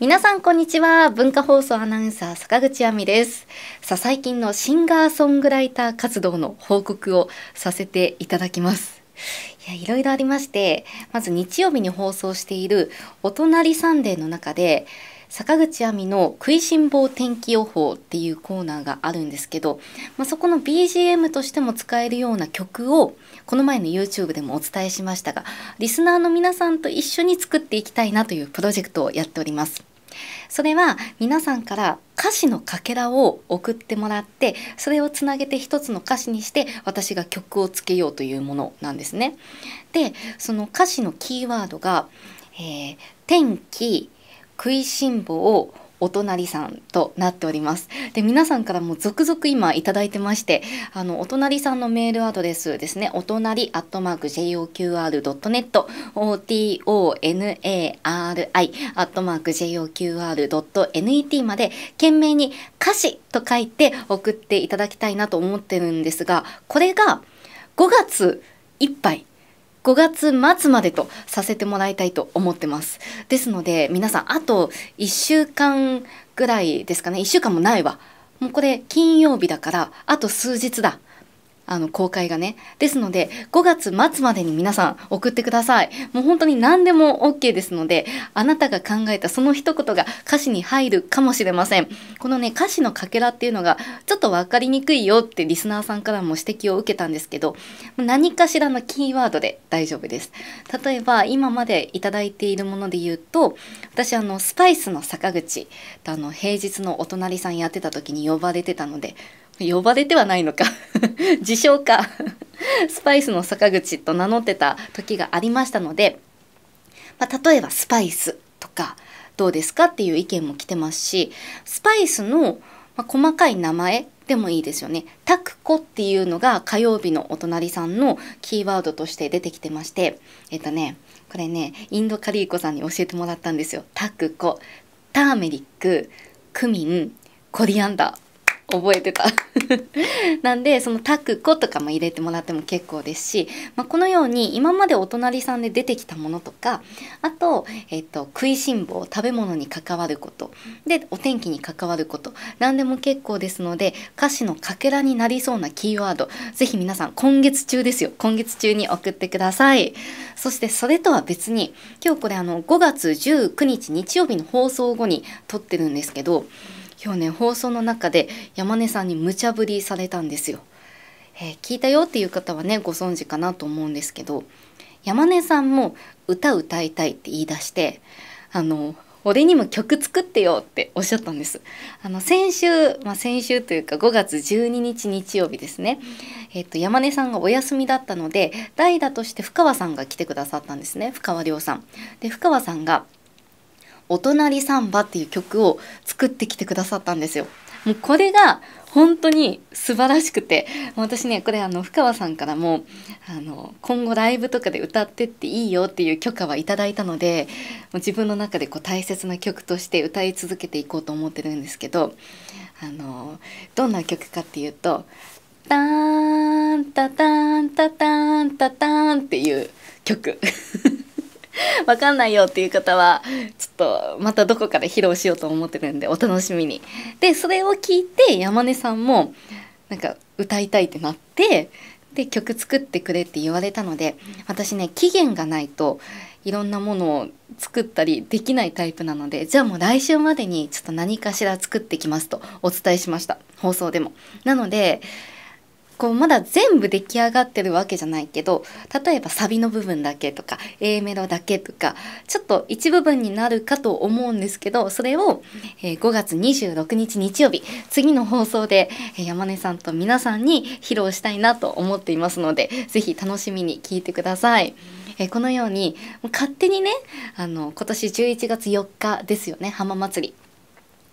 皆さんこんにちは文化放送アナウンサー坂口亜美ですさ最近のシンガーソングライター活動の報告をさせていただきますいやいろいろありましてまず日曜日に放送している「お隣サンデー」の中で坂口亜美の「食いしん坊天気予報」っていうコーナーがあるんですけど、まあ、そこの BGM としても使えるような曲をこの前の YouTube でもお伝えしましたがリスナーの皆さんと一緒に作っていきたいなというプロジェクトをやっております。それは皆さんから歌詞のかけらを送ってもらってそれをつなげて一つの歌詞にして私が曲をつけようというものなんですね。でその歌詞のキーワードが、えー、天気食いしん坊お隣さんとなっております。で、皆さんからも続々今いただいてまして、あの、お隣さんのメールアドレスですね、お隣アットマーク JOQR.net、otonari アットマーク JOQR.net まで、懸命に歌詞と書いて送っていただきたいなと思ってるんですが、これが5月いっぱい5月末までとさせてもらいたいと思ってます。ですので、皆さん、あと1週間ぐらいですかね。1週間もないわ。もうこれ金曜日だから、あと数日だ。あの、公開がね。ですので、5月末までに皆さん送ってください。もう本当に何でも OK ですので、あなたが考えたその一言が歌詞に入るかもしれません。このね、歌詞のかけらっていうのが、ちょっとわかりにくいよってリスナーさんからも指摘を受けたんですけど、何かしらのキーワードで大丈夫です。例えば、今までいただいているもので言うと、私、あの、スパイスの坂口とあの、平日のお隣さんやってた時に呼ばれてたので、呼ばれてはないのか 自称かスパイスの坂口と名乗ってた時がありましたので、まあ、例えばスパイスとかどうですかっていう意見も来てますしスパイスの細かい名前でもいいですよね。タクコっていうのが火曜日のお隣さんのキーワードとして出てきてまして、えっとね、これね、インドカリーコさんに教えてもらったんですよ。タクコ、ターメリック、クミン、コリアンダー。覚えてた なんでその「タクコ」とかも入れてもらっても結構ですし、まあ、このように今までお隣さんで出てきたものとかあと,、えー、と食いしん坊食べ物に関わることでお天気に関わること何でも結構ですので歌詞のかけらになりそうなキーワード是非皆さん今月中ですよ今月中に送ってくださいそしてそれとは別に今日これあの5月19日日曜日の放送後に撮ってるんですけど今日ね放送の中で山根さんに無茶ぶりされたんですよ、えー、聞いたよっていう方はねご存知かなと思うんですけど山根さんも歌歌いたいって言い出してあの俺にも曲作ってよっておっしゃったんです。あの先週、まあ、先週というか5月12日日曜日ですね、えっと、山根さんがお休みだったので代打として深川さんが来てくださったんですね深川亮さん。で深川さんが「「お隣サンバ」っていう曲を作ってきてくださったんですよ。もうこれが本当に素晴らしくて私ねこれあの深川さんからもあの今後ライブとかで歌ってっていいよっていう許可はいただいたのでもう自分の中でこう大切な曲として歌い続けていこうと思ってるんですけどあのどんな曲かっていうと「タンタタンタタンタタン」っていう曲。わかんないよっていう方はちとまたどこかで披露しようと思ってるんでお楽しみに。でそれを聞いて山根さんもなんか歌いたいってなってで曲作ってくれって言われたので私ね期限がないといろんなものを作ったりできないタイプなのでじゃあもう来週までにちょっと何かしら作ってきますとお伝えしました放送でも。なのでこうまだ全部出来上がってるわけじゃないけど例えばサビの部分だけとか A メロだけとかちょっと一部分になるかと思うんですけどそれを、え5月26日日曜日次の放送で、え山根さんと皆さんに披露したいなと思っていますので是非楽しみに聴いてください。えこのように勝手にねあの今年11月4日ですよね浜祭り。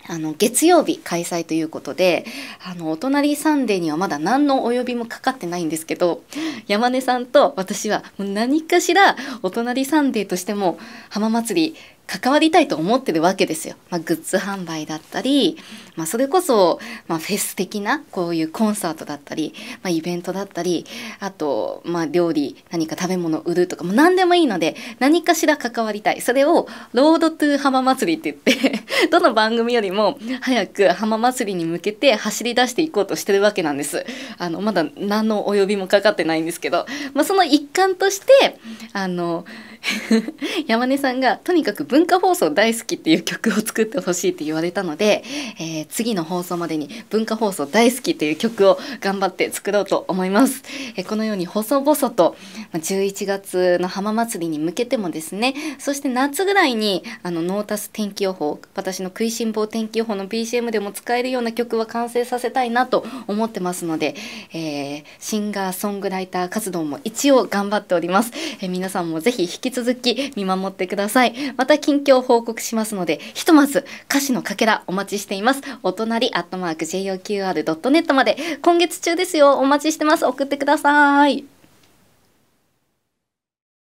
あの月曜日開催ということであのお隣サンデーにはまだ何のお呼びもかかってないんですけど山根さんと私は何かしらお隣サンデーとしても浜祭り関わりたいと思ってるわけですよ。まあ、グッズ販売だったり、まあ、それこそ、まあ、フェス的なこういうコンサートだったり、まあ、イベントだったりあと、まあ、料理何か食べ物売るとかも何でもいいので何かしら関わりたいそれを「ロードトゥー浜祭り」って言って どの番組よりも早く浜祭りに向けて走り出していこうとしてるわけなんです。あのまだ何のお呼びもかかってないんですけど、まあ、その一環としてあの。山根さんがとにかく文化放送大好きっていう曲を作ってほしいって言われたので、えー、次の放送までに文化放送大好きっていう曲を頑張って作ろうと思います。えー、このように細々と11月の浜祭りに向けてもですね、そして夏ぐらいにあのノータス天気予報、私の食いしん坊天気予報の BGM でも使えるような曲は完成させたいなと思ってますので、えー、シンガーソングライター活動も一応頑張っております。え皆さんもぜひ引き続き見守ってください。また近況報告しますので、ひとまず歌詞のかけらお待ちしています。お隣、アットマーク JOQR.net まで今月中ですよ。お待ちしてます。送ってください。